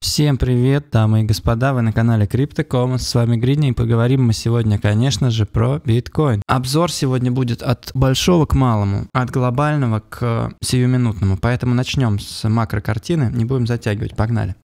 Всем привет, дамы и господа, вы на канале CryptoCommons, с вами Гридни и поговорим мы сегодня, конечно же, про биткоин. Обзор сегодня будет от большого к малому, от глобального к сиюминутному, поэтому начнем с макрокартины, не будем затягивать, погнали.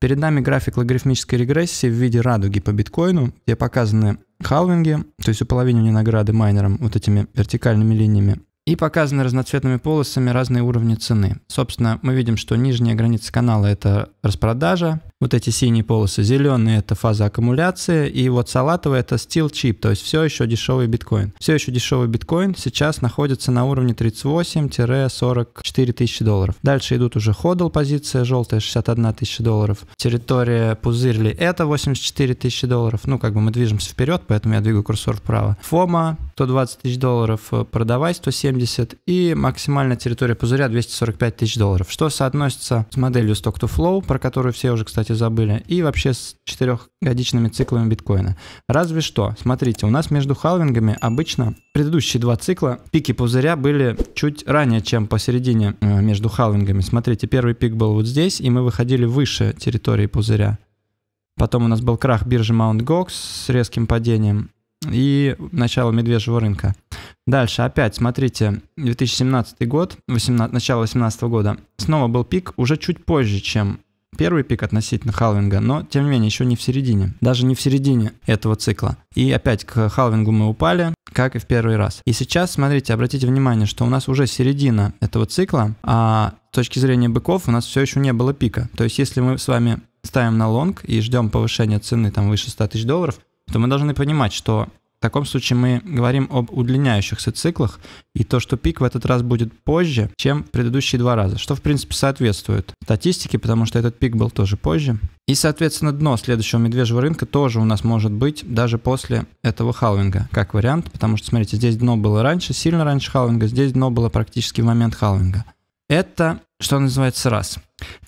Перед нами график логарифмической регрессии в виде радуги по биткоину, где показаны халвинги, то есть у уполовинивание награды майнерам вот этими вертикальными линиями, и показаны разноцветными полосами разные уровни цены. Собственно, мы видим, что нижняя граница канала – это распродажа. Вот эти синие полосы, зеленые это фаза аккумуляции, и вот салатовый это steel chip, то есть все еще дешевый биткоин. Все еще дешевый биткоин сейчас находится на уровне 38-44 тысячи долларов. Дальше идут уже ходл позиция, желтая 61 тысяча долларов. Территория пузырли это 84 тысячи долларов. Ну, как бы мы движемся вперед, поэтому я двигаю курсор вправо. Фома 120 тысяч долларов, э, продавай 170 и максимальная территория пузыря 245 тысяч долларов, что соотносится с моделью Stock to Flow, про которую все уже, кстати, забыли, и вообще с четырехгодичными циклами биткоина. Разве что, смотрите, у нас между халвингами обычно предыдущие два цикла пики пузыря были чуть ранее, чем посередине э, между халвингами. Смотрите, первый пик был вот здесь, и мы выходили выше территории пузыря. Потом у нас был крах биржи Mount Gox с резким падением и начало медвежьего рынка. Дальше опять, смотрите, 2017 год, 18, начало 2018 года, снова был пик уже чуть позже, чем первый пик относительно халвинга, но тем не менее еще не в середине, даже не в середине этого цикла. И опять к халвингу мы упали, как и в первый раз. И сейчас, смотрите, обратите внимание, что у нас уже середина этого цикла, а с точки зрения быков у нас все еще не было пика. То есть если мы с вами ставим на лонг и ждем повышения цены там выше 100 тысяч долларов, то мы должны понимать, что в таком случае мы говорим об удлиняющихся циклах, и то, что пик в этот раз будет позже, чем предыдущие два раза, что в принципе соответствует статистике, потому что этот пик был тоже позже. И, соответственно, дно следующего медвежьего рынка тоже у нас может быть даже после этого халвинга, как вариант, потому что, смотрите, здесь дно было раньше, сильно раньше халвинга, здесь дно было практически в момент халвинга. Это что называется, раз.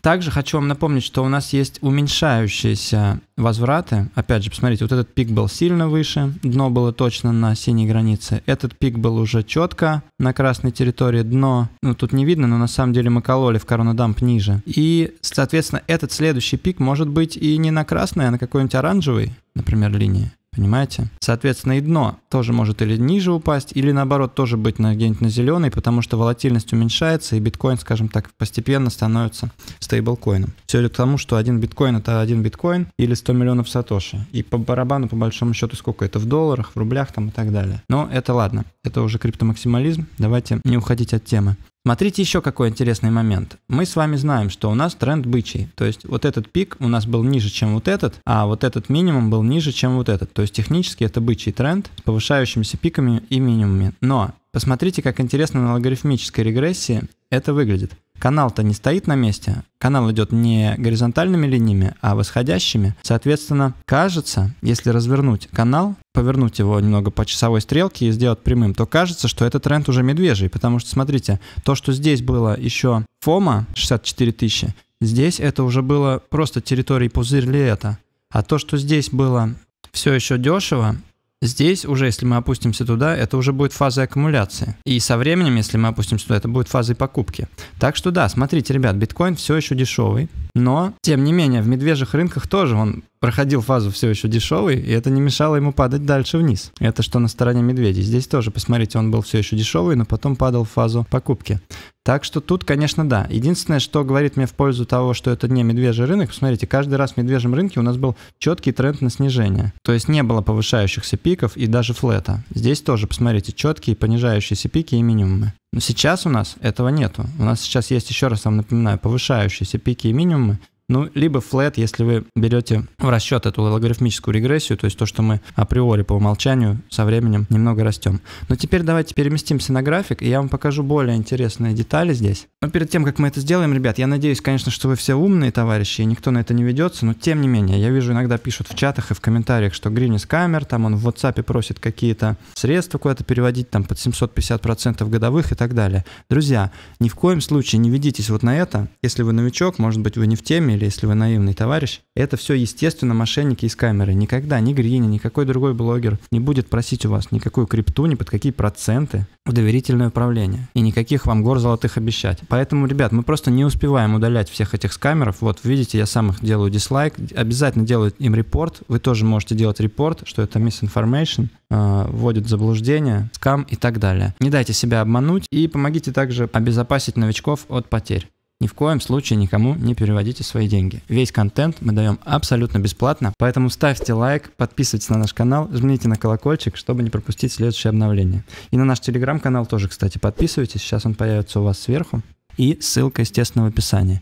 Также хочу вам напомнить, что у нас есть уменьшающиеся возвраты. Опять же, посмотрите, вот этот пик был сильно выше, дно было точно на синей границе. Этот пик был уже четко на красной территории, дно, ну тут не видно, но на самом деле мы кололи в коронадамп ниже. И, соответственно, этот следующий пик может быть и не на красной, а на какой-нибудь оранжевой, например, линии понимаете? Соответственно, и дно тоже может или ниже упасть, или наоборот тоже быть на, где-нибудь на зеленой, потому что волатильность уменьшается, и биткоин, скажем так, постепенно становится стейблкоином. Все идет к тому, что один биткоин это один биткоин или 100 миллионов сатоши. И по барабану, по большому счету, сколько это в долларах, в рублях там и так далее. Но это ладно, это уже криптомаксимализм, давайте не уходить от темы. Смотрите еще какой интересный момент. Мы с вами знаем, что у нас тренд бычий. То есть вот этот пик у нас был ниже, чем вот этот, а вот этот минимум был ниже, чем вот этот. То есть технически это бычий тренд с повышающимися пиками и минимумами. Но посмотрите, как интересно на логарифмической регрессии это выглядит. Канал-то не стоит на месте, канал идет не горизонтальными линиями, а восходящими. Соответственно, кажется, если развернуть канал, повернуть его немного по часовой стрелке и сделать прямым, то кажется, что этот тренд уже медвежий, потому что, смотрите, то, что здесь было еще фома 64 тысячи, здесь это уже было просто территорией пузырь это, А то, что здесь было все еще дешево, Здесь уже, если мы опустимся туда, это уже будет фаза аккумуляции. И со временем, если мы опустимся туда, это будет фаза покупки. Так что да, смотрите, ребят, биткоин все еще дешевый. Но, тем не менее, в медвежьих рынках тоже он проходил фазу все еще дешевый, и это не мешало ему падать дальше вниз. Это что на стороне медведей. Здесь тоже, посмотрите, он был все еще дешевый, но потом падал в фазу покупки. Так что тут, конечно, да. Единственное, что говорит мне в пользу того, что это не медвежий рынок, посмотрите, каждый раз в медвежьем рынке у нас был четкий тренд на снижение. То есть не было повышающихся пиков и даже флета. Здесь тоже, посмотрите, четкие понижающиеся пики и минимумы. Но сейчас у нас этого нету. У нас сейчас есть, еще раз вам напоминаю, повышающиеся пики и минимумы, ну, либо flat, если вы берете в расчет эту логарифмическую регрессию, то есть то, что мы априори по умолчанию со временем немного растем. Но теперь давайте переместимся на график, и я вам покажу более интересные детали здесь. Но перед тем, как мы это сделаем, ребят, я надеюсь, конечно, что вы все умные товарищи, и никто на это не ведется, но тем не менее, я вижу, иногда пишут в чатах и в комментариях, что Гринис камер, там он в WhatsApp просит какие-то средства куда-то переводить, там под 750% годовых и так далее. Друзья, ни в коем случае не ведитесь вот на это. Если вы новичок, может быть, вы не в теме, или если вы наивный товарищ, это все, естественно, мошенники из камеры. Никогда ни Грини, никакой другой блогер не будет просить у вас никакую крипту, ни под какие проценты в доверительное управление. И никаких вам гор золотых обещать. Поэтому, ребят, мы просто не успеваем удалять всех этих скамеров. Вот, видите, я сам их делаю дизлайк. Обязательно делают им репорт. Вы тоже можете делать репорт, что это misinformation, э, вводит в заблуждение, скам и так далее. Не дайте себя обмануть и помогите также обезопасить новичков от потерь. Ни в коем случае никому не переводите свои деньги. Весь контент мы даем абсолютно бесплатно, поэтому ставьте лайк, подписывайтесь на наш канал, жмите на колокольчик, чтобы не пропустить следующее обновление. И на наш телеграм-канал тоже, кстати, подписывайтесь, сейчас он появится у вас сверху. И ссылка, естественно, в описании.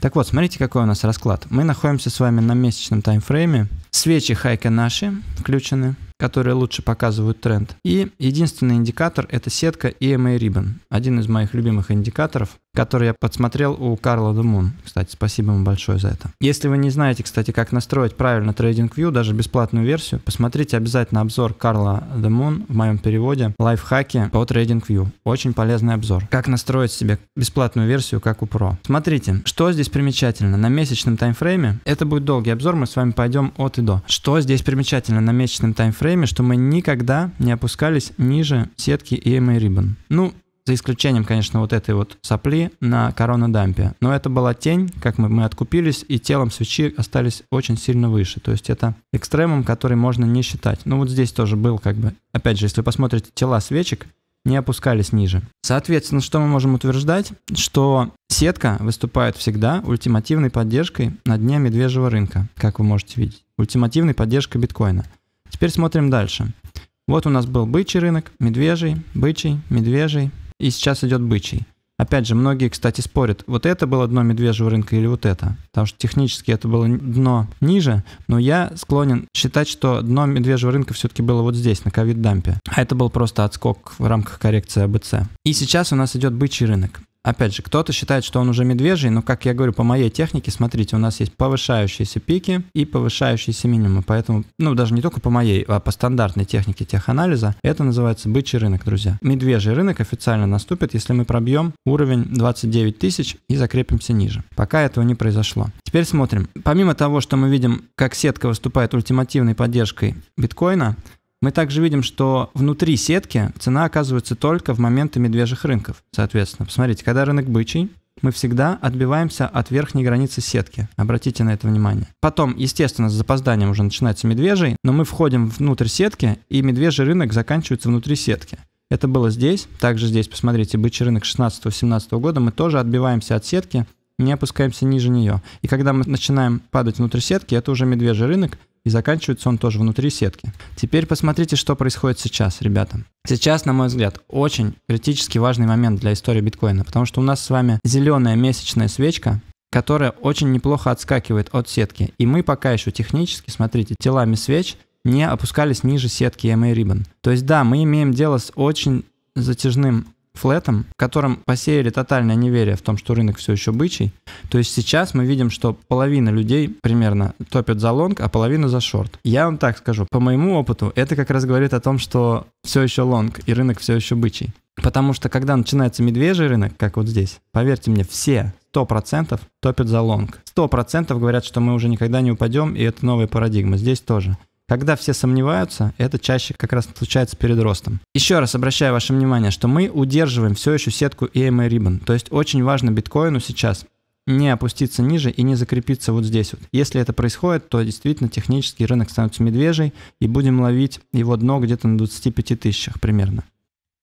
Так вот, смотрите, какой у нас расклад. Мы находимся с вами на месячном таймфрейме. Свечи хайка наши включены, которые лучше показывают тренд. И единственный индикатор – это сетка EMA Ribbon. Один из моих любимых индикаторов который я подсмотрел у Карла Думун. Кстати, спасибо ему большое за это. Если вы не знаете, кстати, как настроить правильно TradingView, даже бесплатную версию, посмотрите обязательно обзор Карла Демун в моем переводе «Лайфхаки по TradingView». Очень полезный обзор. Как настроить себе бесплатную версию, как у Pro. Смотрите, что здесь примечательно. На месячном таймфрейме, это будет долгий обзор, мы с вами пойдем от и до. Что здесь примечательно на месячном таймфрейме, что мы никогда не опускались ниже сетки EMA Ribbon. Ну, за исключением, конечно, вот этой вот сопли на коронадампе. Но это была тень, как мы, мы откупились, и телом свечи остались очень сильно выше. То есть это экстремум, который можно не считать. Ну вот здесь тоже был как бы... Опять же, если вы посмотрите тела свечек, не опускались ниже. Соответственно, что мы можем утверждать? Что сетка выступает всегда ультимативной поддержкой на дне медвежьего рынка, как вы можете видеть. Ультимативной поддержкой биткоина. Теперь смотрим дальше. Вот у нас был бычий рынок, медвежий, бычий, медвежий, и сейчас идет бычий. Опять же, многие, кстати, спорят, вот это было дно медвежьего рынка или вот это. Потому что технически это было дно ниже, но я склонен считать, что дно медвежьего рынка все-таки было вот здесь, на ковид-дампе. А это был просто отскок в рамках коррекции АБЦ. И сейчас у нас идет бычий рынок. Опять же, кто-то считает, что он уже медвежий, но, как я говорю, по моей технике, смотрите, у нас есть повышающиеся пики и повышающиеся минимумы. Поэтому, ну, даже не только по моей, а по стандартной технике теханализа, это называется бычий рынок, друзья. Медвежий рынок официально наступит, если мы пробьем уровень 29 тысяч и закрепимся ниже. Пока этого не произошло. Теперь смотрим. Помимо того, что мы видим, как сетка выступает ультимативной поддержкой биткоина, мы также видим, что внутри сетки цена оказывается только в моменты медвежьих рынков. Соответственно, посмотрите, когда рынок бычий, мы всегда отбиваемся от верхней границы сетки. Обратите на это внимание. Потом, естественно, с запозданием уже начинается медвежий, но мы входим внутрь сетки, и медвежий рынок заканчивается внутри сетки. Это было здесь. Также здесь, посмотрите, бычий рынок 16-17 года. Мы тоже отбиваемся от сетки, не опускаемся ниже нее. И когда мы начинаем падать внутрь сетки, это уже медвежий рынок, и заканчивается он тоже внутри сетки. Теперь посмотрите, что происходит сейчас, ребята. Сейчас, на мой взгляд, очень критически важный момент для истории биткоина, потому что у нас с вами зеленая месячная свечка, которая очень неплохо отскакивает от сетки. И мы пока еще технически, смотрите, телами свеч не опускались ниже сетки EMA Ribbon. То есть да, мы имеем дело с очень затяжным флетом, в котором посеяли тотальное неверие в том, что рынок все еще бычий. То есть сейчас мы видим, что половина людей примерно топят за лонг, а половина за шорт. Я вам так скажу, по моему опыту, это как раз говорит о том, что все еще лонг и рынок все еще бычий. Потому что когда начинается медвежий рынок, как вот здесь, поверьте мне, все 100% топят за лонг. 100% говорят, что мы уже никогда не упадем, и это новая парадигма. Здесь тоже. Когда все сомневаются, это чаще как раз случается перед ростом. Еще раз обращаю ваше внимание, что мы удерживаем все еще сетку EMA Ribbon, то есть очень важно биткоину сейчас не опуститься ниже и не закрепиться вот здесь вот. Если это происходит, то действительно технический рынок становится медвежий, и будем ловить его дно где-то на 25 тысячах примерно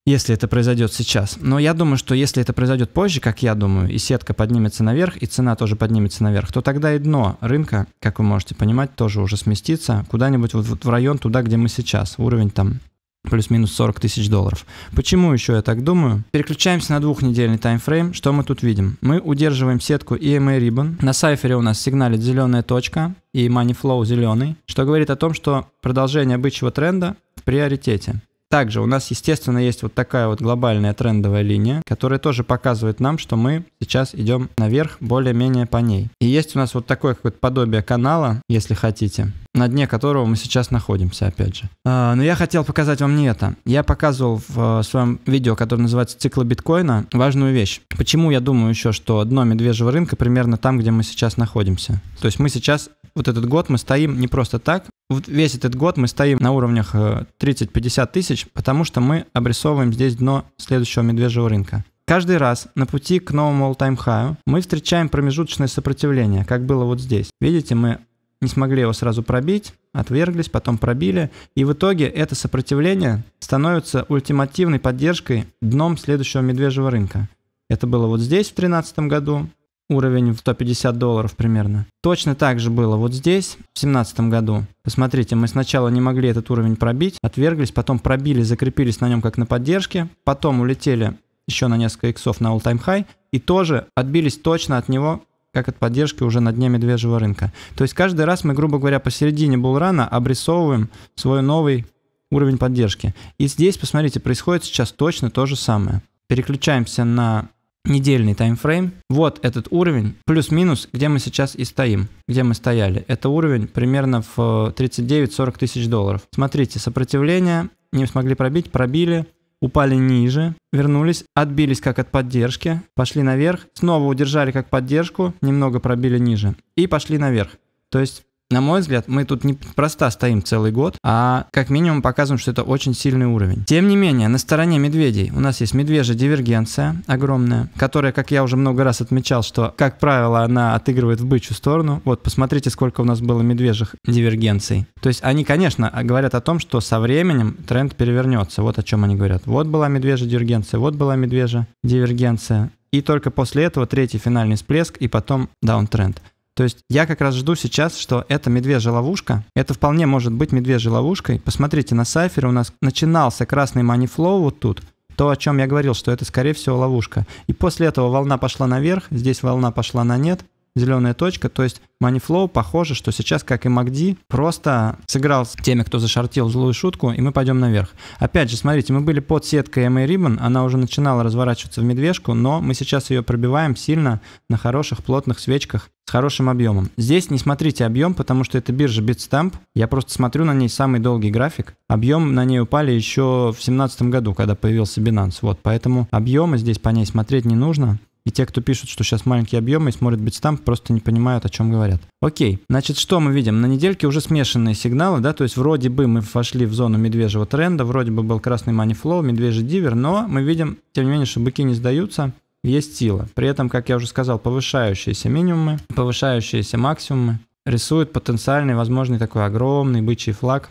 если это произойдет сейчас. Но я думаю, что если это произойдет позже, как я думаю, и сетка поднимется наверх, и цена тоже поднимется наверх, то тогда и дно рынка, как вы можете понимать, тоже уже сместится куда-нибудь вот, в район туда, где мы сейчас. Уровень там плюс-минус 40 тысяч долларов. Почему еще я так думаю? Переключаемся на двухнедельный таймфрейм. Что мы тут видим? Мы удерживаем сетку EMA Ribbon. На сайфере у нас сигналит зеленая точка и Money Flow зеленый, что говорит о том, что продолжение бычьего тренда в приоритете. Также у нас, естественно, есть вот такая вот глобальная трендовая линия, которая тоже показывает нам, что мы сейчас идем наверх более-менее по ней. И есть у нас вот такое какое-то подобие канала, если хотите, на дне которого мы сейчас находимся, опять же. А, но я хотел показать вам не это. Я показывал в э, своем видео, которое называется «Циклы биткоина», важную вещь. Почему я думаю еще, что дно медвежьего рынка примерно там, где мы сейчас находимся. То есть мы сейчас вот этот год мы стоим не просто так. Вот весь этот год мы стоим на уровнях 30-50 э, тысяч, потому что мы обрисовываем здесь дно следующего медвежьего рынка. Каждый раз на пути к новому all-time high мы встречаем промежуточное сопротивление, как было вот здесь. Видите, мы не смогли его сразу пробить, отверглись, потом пробили. И в итоге это сопротивление становится ультимативной поддержкой дном следующего медвежьего рынка. Это было вот здесь в 2013 году, уровень в 150 долларов примерно. Точно так же было вот здесь, в 2017 году. Посмотрите, мы сначала не могли этот уровень пробить, отверглись, потом пробили, закрепились на нем как на поддержке, потом улетели еще на несколько иксов на all-time high и тоже отбились точно от него как от поддержки уже на дне медвежьего рынка. То есть каждый раз мы, грубо говоря, посередине булрана обрисовываем свой новый уровень поддержки. И здесь, посмотрите, происходит сейчас точно то же самое. Переключаемся на недельный таймфрейм. Вот этот уровень, плюс-минус, где мы сейчас и стоим, где мы стояли. Это уровень примерно в 39-40 э, тысяч долларов. Смотрите, сопротивление не смогли пробить, пробили, упали ниже, вернулись, отбились как от поддержки, пошли наверх, снова удержали как поддержку, немного пробили ниже и пошли наверх. То есть на мой взгляд, мы тут не просто стоим целый год, а как минимум показываем, что это очень сильный уровень. Тем не менее, на стороне медведей у нас есть медвежья дивергенция огромная, которая, как я уже много раз отмечал, что, как правило, она отыгрывает в бычью сторону. Вот, посмотрите, сколько у нас было медвежьих дивергенций. То есть они, конечно, а, говорят о том, что со временем тренд перевернется. Вот о чем они говорят. Вот была медвежья дивергенция, вот была медвежья дивергенция. И только после этого третий финальный всплеск и потом даунтренд. То есть я как раз жду сейчас, что это медвежья ловушка. Это вполне может быть медвежьей ловушкой. Посмотрите, на сайфере у нас начинался красный манифлоу вот тут. То, о чем я говорил, что это, скорее всего, ловушка. И после этого волна пошла наверх, здесь волна пошла на нет – зеленая точка. То есть Money похоже, что сейчас, как и MACD, а просто сыграл с теми, кто зашортил злую шутку, и мы пойдем наверх. Опять же, смотрите, мы были под сеткой MA Ribbon, она уже начинала разворачиваться в медвежку, но мы сейчас ее пробиваем сильно на хороших плотных свечках с хорошим объемом. Здесь не смотрите объем, потому что это биржа Bitstamp. Я просто смотрю на ней самый долгий график. Объем на ней упали еще в 2017 году, когда появился Binance. Вот, поэтому объемы здесь по ней смотреть не нужно. И те, кто пишут, что сейчас маленькие объемы и смотрят битстамп, просто не понимают, о чем говорят. Окей, значит, что мы видим? На недельке уже смешанные сигналы, да, то есть вроде бы мы вошли в зону медвежьего тренда, вроде бы был красный money flow, медвежий дивер, но мы видим, тем не менее, что быки не сдаются, есть сила. При этом, как я уже сказал, повышающиеся минимумы, повышающиеся максимумы рисуют потенциальный, возможный такой огромный бычий флаг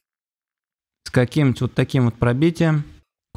с каким-то вот таким вот пробитием,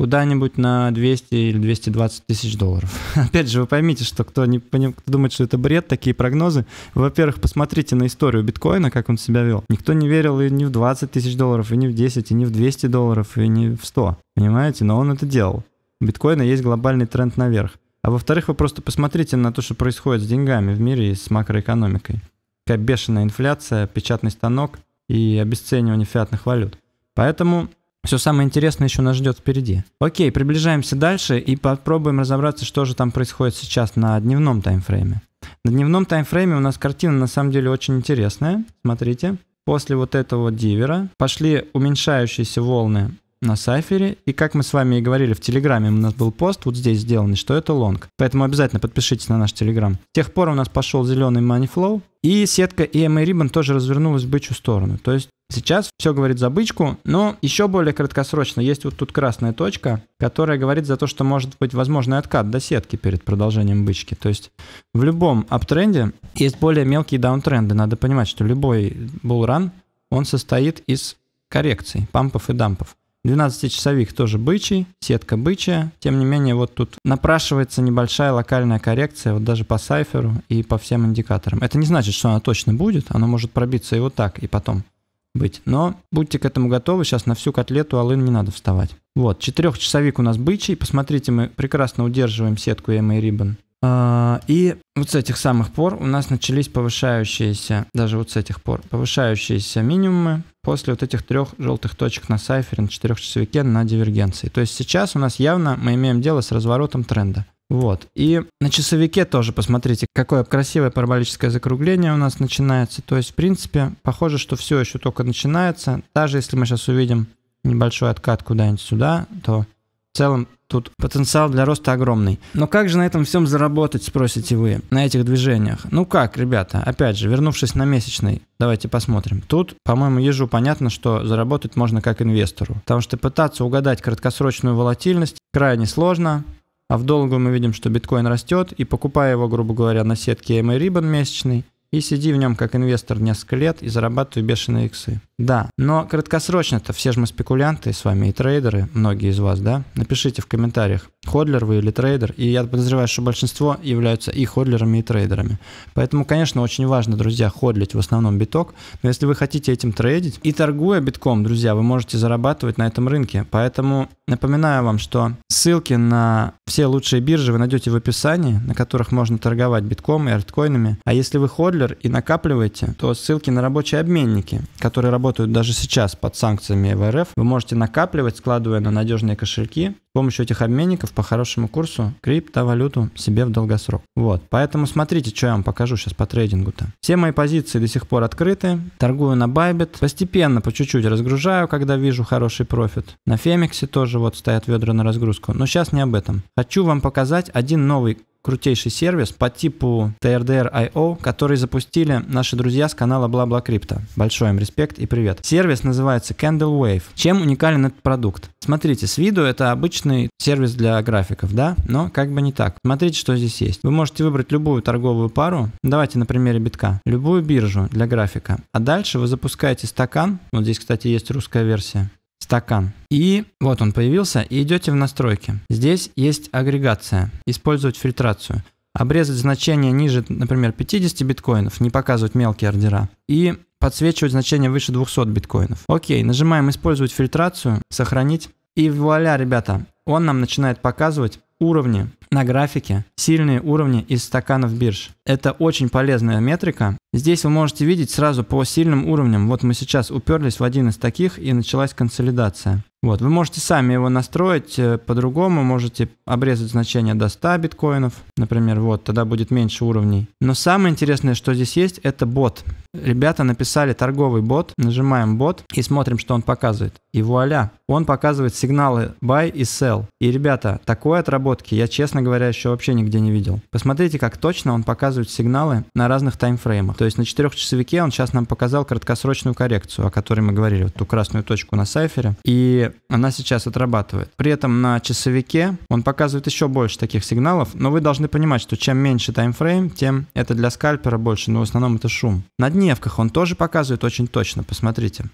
куда-нибудь на 200 или 220 тысяч долларов. Опять же, вы поймите, что кто, не, кто думает, что это бред, такие прогнозы. Во-первых, посмотрите на историю биткоина, как он себя вел. Никто не верил и не в 20 тысяч долларов, и не в 10, и не в 200 долларов, и не в 100. Понимаете? Но он это делал. У биткоина есть глобальный тренд наверх. А во-вторых, вы просто посмотрите на то, что происходит с деньгами в мире и с макроэкономикой. Какая бешеная инфляция, печатный станок и обесценивание фиатных валют. Поэтому все самое интересное еще нас ждет впереди. Окей, приближаемся дальше и попробуем разобраться, что же там происходит сейчас на дневном таймфрейме. На дневном таймфрейме у нас картина на самом деле очень интересная. Смотрите. После вот этого дивера пошли уменьшающиеся волны на Сайфере. И как мы с вами и говорили в Телеграме, у нас был пост вот здесь сделанный, что это лонг. Поэтому обязательно подпишитесь на наш Телеграм. С тех пор у нас пошел зеленый money flow. И сетка EMA Ribbon тоже развернулась в бычью сторону. То есть Сейчас все говорит за бычку, но еще более краткосрочно есть вот тут красная точка, которая говорит за то, что может быть возможный откат до сетки перед продолжением бычки. То есть в любом аптренде есть более мелкие даунтренды. Надо понимать, что любой булран, он состоит из коррекций, пампов и дампов. 12-часовик тоже бычий, сетка бычья. Тем не менее, вот тут напрашивается небольшая локальная коррекция, вот даже по сайферу и по всем индикаторам. Это не значит, что она точно будет, она может пробиться и вот так, и потом быть. Но будьте к этому готовы, сейчас на всю котлету алын не надо вставать. Вот, четырехчасовик у нас бычий. Посмотрите, мы прекрасно удерживаем сетку EMA Ribbon. А, и вот с этих самых пор у нас начались повышающиеся, даже вот с этих пор, повышающиеся минимумы после вот этих трех желтых точек на сайфере, на четырехчасовике, на дивергенции. То есть сейчас у нас явно мы имеем дело с разворотом тренда. Вот. И на часовике тоже посмотрите, какое красивое параболическое закругление у нас начинается. То есть, в принципе, похоже, что все еще только начинается. Даже если мы сейчас увидим небольшой откат куда-нибудь сюда, то в целом тут потенциал для роста огромный. Но как же на этом всем заработать, спросите вы, на этих движениях? Ну как, ребята, опять же, вернувшись на месячный, давайте посмотрим. Тут, по-моему, ежу понятно, что заработать можно как инвестору, потому что пытаться угадать краткосрочную волатильность крайне сложно, а в долгую мы видим, что биткоин растет, и покупая его, грубо говоря, на сетке AMA Ribbon месячный, и сиди в нем как инвестор несколько лет и зарабатывай бешеные иксы. Да, но краткосрочно-то все же мы спекулянты с вами и трейдеры, многие из вас, да? Напишите в комментариях, ходлер вы или трейдер, и я подозреваю, что большинство являются и ходлерами, и трейдерами. Поэтому, конечно, очень важно, друзья, ходлить в основном биток, но если вы хотите этим трейдить и торгуя битком, друзья, вы можете зарабатывать на этом рынке. Поэтому напоминаю вам, что ссылки на все лучшие биржи вы найдете в описании, на которых можно торговать битком и арткоинами. А если вы ходлер и накапливаете, то ссылки на рабочие обменники, которые работают работают даже сейчас под санкциями в РФ, вы можете накапливать, складывая на надежные кошельки, с помощью этих обменников по хорошему курсу криптовалюту себе в долгосрок. Вот, поэтому смотрите, что я вам покажу сейчас по трейдингу-то. Все мои позиции до сих пор открыты, торгую на Bybit, постепенно по чуть-чуть разгружаю, когда вижу хороший профит. На Фемиксе тоже вот стоят ведра на разгрузку, но сейчас не об этом. Хочу вам показать один новый крутейший сервис по типу TRDR.io, который запустили наши друзья с канала Бла-Бла Крипто. Большой им респект и привет. Сервис называется Candle Wave. Чем уникален этот продукт? Смотрите, с виду это обычный сервис для графиков, да? Но как бы не так. Смотрите, что здесь есть. Вы можете выбрать любую торговую пару, давайте на примере битка, любую биржу для графика. А дальше вы запускаете стакан, вот здесь, кстати, есть русская версия, стакан. И вот он появился, и идете в настройки. Здесь есть агрегация, использовать фильтрацию. Обрезать значение ниже, например, 50 биткоинов, не показывать мелкие ордера. И подсвечивать значение выше 200 биткоинов. Окей, нажимаем «Использовать фильтрацию», «Сохранить». И вуаля, ребята, он нам начинает показывать уровни на графике, сильные уровни из стаканов бирж. Это очень полезная метрика. Здесь вы можете видеть сразу по сильным уровням. Вот мы сейчас уперлись в один из таких и началась консолидация. Вот, вы можете сами его настроить э, по-другому, можете обрезать значение до 100 биткоинов, например, вот, тогда будет меньше уровней. Но самое интересное, что здесь есть, это бот. Ребята написали торговый бот, нажимаем бот и смотрим, что он показывает. И вуаля, он показывает сигналы buy и sell. И, ребята, такой отработки я, честно говоря, еще вообще нигде не видел. Посмотрите, как точно он показывает сигналы на разных таймфреймах. То есть на четырехчасовике он сейчас нам показал краткосрочную коррекцию, о которой мы говорили, вот ту красную точку на сайфере. И она сейчас отрабатывает. При этом на часовике он показывает еще больше таких сигналов, но вы должны понимать, что чем меньше таймфрейм, тем это для скальпера больше, но в основном это шум. На дневках он тоже показывает очень точно, посмотрите.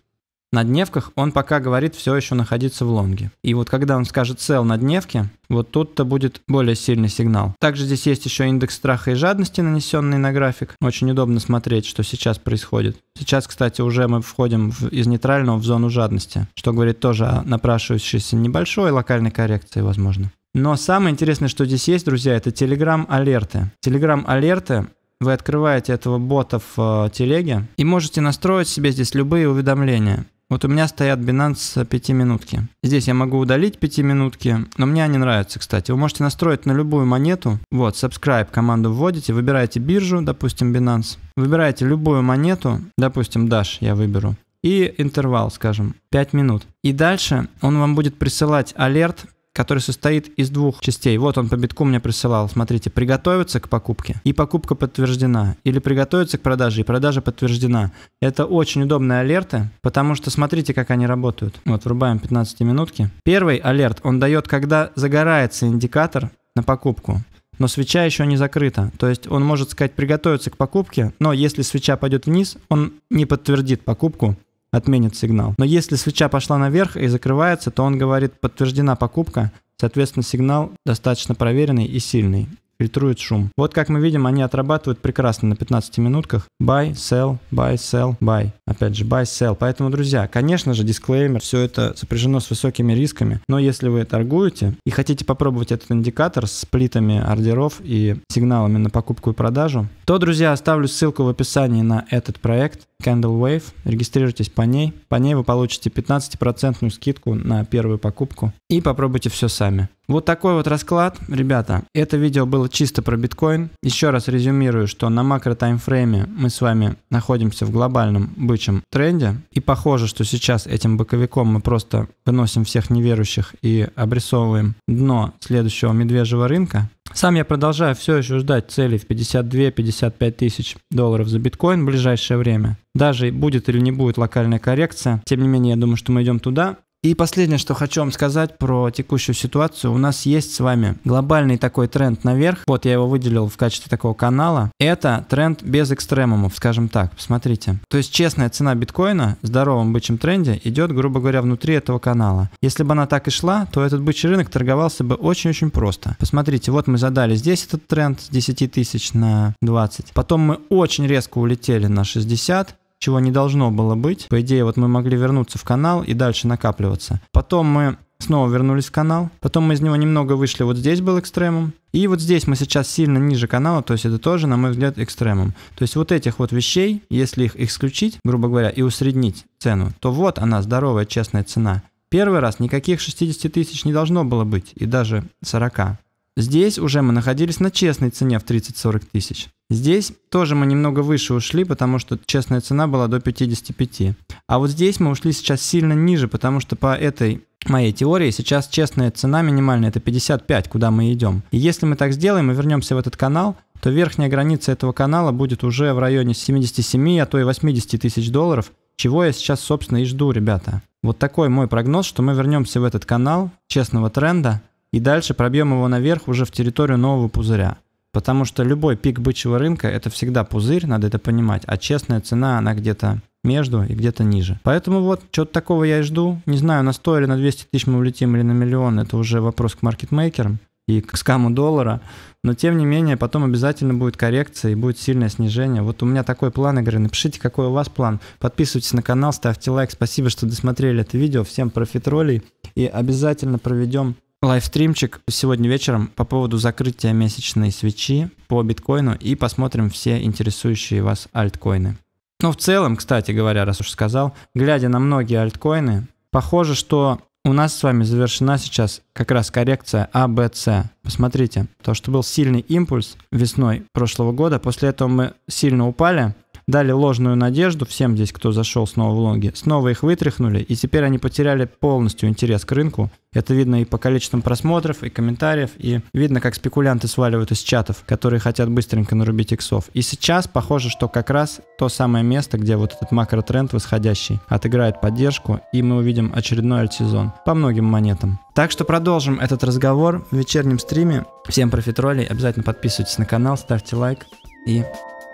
На дневках он пока говорит все еще находиться в лонге. И вот когда он скажет sell на дневке, вот тут-то будет более сильный сигнал. Также здесь есть еще индекс страха и жадности, нанесенный на график. Очень удобно смотреть, что сейчас происходит. Сейчас, кстати, уже мы входим в, из нейтрального в зону жадности, что говорит тоже о напрашивающейся небольшой локальной коррекции, возможно. Но самое интересное, что здесь есть, друзья, это телеграм-алерты. Телеграм-алерты вы открываете этого бота в э, телеге и можете настроить себе здесь любые уведомления. Вот у меня стоят Binance 5 минутки. Здесь я могу удалить 5 минутки, но мне они нравятся, кстати. Вы можете настроить на любую монету. Вот, subscribe команду вводите, выбираете биржу, допустим, Binance. Выбираете любую монету, допустим, Dash я выберу. И интервал, скажем, 5 минут. И дальше он вам будет присылать алерт который состоит из двух частей. Вот он по битку мне присылал. Смотрите, приготовиться к покупке и покупка подтверждена. Или приготовиться к продаже и продажа подтверждена. Это очень удобные алерты, потому что смотрите, как они работают. Вот, врубаем 15 минутки. Первый алерт, он дает, когда загорается индикатор на покупку но свеча еще не закрыта. То есть он может сказать приготовиться к покупке, но если свеча пойдет вниз, он не подтвердит покупку отменит сигнал. Но если свеча пошла наверх и закрывается, то он говорит «подтверждена покупка», соответственно сигнал достаточно проверенный и сильный фильтрует шум. Вот как мы видим, они отрабатывают прекрасно на 15 минутках. Buy, sell, buy, sell, buy. Опять же, buy, sell. Поэтому, друзья, конечно же, дисклеймер, все это сопряжено с высокими рисками. Но если вы торгуете и хотите попробовать этот индикатор с плитами ордеров и сигналами на покупку и продажу, то, друзья, оставлю ссылку в описании на этот проект. Candlewave, регистрируйтесь по ней. По ней вы получите 15% скидку на первую покупку и попробуйте все сами. Вот такой вот расклад, ребята. Это видео было чисто про биткоин. Еще раз резюмирую, что на макро таймфрейме мы с вами находимся в глобальном бычьем тренде. И похоже, что сейчас этим боковиком мы просто выносим всех неверующих и обрисовываем дно следующего медвежьего рынка. Сам я продолжаю все еще ждать цели в 52-55 тысяч долларов за биткоин в ближайшее время. Даже будет или не будет локальная коррекция, тем не менее, я думаю, что мы идем туда. И последнее, что хочу вам сказать про текущую ситуацию. У нас есть с вами глобальный такой тренд наверх. Вот я его выделил в качестве такого канала. Это тренд без экстремумов, скажем так. Посмотрите. То есть честная цена биткоина в здоровом бычьем тренде идет, грубо говоря, внутри этого канала. Если бы она так и шла, то этот бычий рынок торговался бы очень-очень просто. Посмотрите, вот мы задали здесь этот тренд с 10 тысяч на 20. Потом мы очень резко улетели на 60 чего не должно было быть. По идее, вот мы могли вернуться в канал и дальше накапливаться. Потом мы снова вернулись в канал. Потом мы из него немного вышли. Вот здесь был экстремум. И вот здесь мы сейчас сильно ниже канала, то есть это тоже, на мой взгляд, экстремум. То есть вот этих вот вещей, если их исключить, грубо говоря, и усреднить цену, то вот она, здоровая, честная цена. Первый раз никаких 60 тысяч не должно было быть, и даже 40. Здесь уже мы находились на честной цене в 30-40 тысяч. Здесь тоже мы немного выше ушли, потому что честная цена была до 55. А вот здесь мы ушли сейчас сильно ниже, потому что по этой моей теории сейчас честная цена минимальная это 55, куда мы идем. И если мы так сделаем и вернемся в этот канал, то верхняя граница этого канала будет уже в районе 77, а то и 80 тысяч долларов, чего я сейчас, собственно, и жду, ребята. Вот такой мой прогноз, что мы вернемся в этот канал честного тренда и дальше пробьем его наверх уже в территорию нового пузыря. Потому что любой пик бычьего рынка – это всегда пузырь, надо это понимать, а честная цена, она где-то между и где-то ниже. Поэтому вот, что-то такого я и жду. Не знаю, на 100 или на 200 тысяч мы улетим или на миллион, это уже вопрос к маркетмейкерам и к скаму доллара. Но тем не менее, потом обязательно будет коррекция и будет сильное снижение. Вот у меня такой план игры. Напишите, какой у вас план. Подписывайтесь на канал, ставьте лайк. Спасибо, что досмотрели это видео. Всем профитролей. И обязательно проведем лайвстримчик сегодня вечером по поводу закрытия месячной свечи по биткоину и посмотрим все интересующие вас альткоины. Но ну, в целом, кстати говоря, раз уж сказал, глядя на многие альткоины, похоже, что у нас с вами завершена сейчас как раз коррекция ABC. А Посмотрите, то, что был сильный импульс весной прошлого года, после этого мы сильно упали, дали ложную надежду всем здесь, кто зашел снова в лонги, снова их вытряхнули, и теперь они потеряли полностью интерес к рынку. Это видно и по количеству просмотров, и комментариев, и видно, как спекулянты сваливают из чатов, которые хотят быстренько нарубить иксов. И сейчас похоже, что как раз то самое место, где вот этот макротренд восходящий отыграет поддержку, и мы увидим очередной альт-сезон по многим монетам. Так что продолжим этот разговор в вечернем стриме. Всем профитроли, обязательно подписывайтесь на канал, ставьте лайк и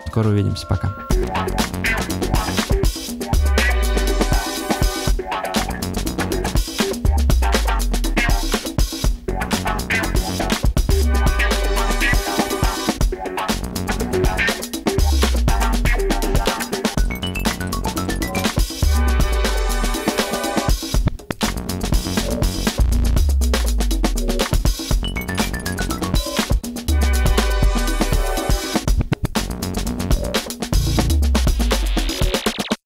Скоро увидимся. Пока.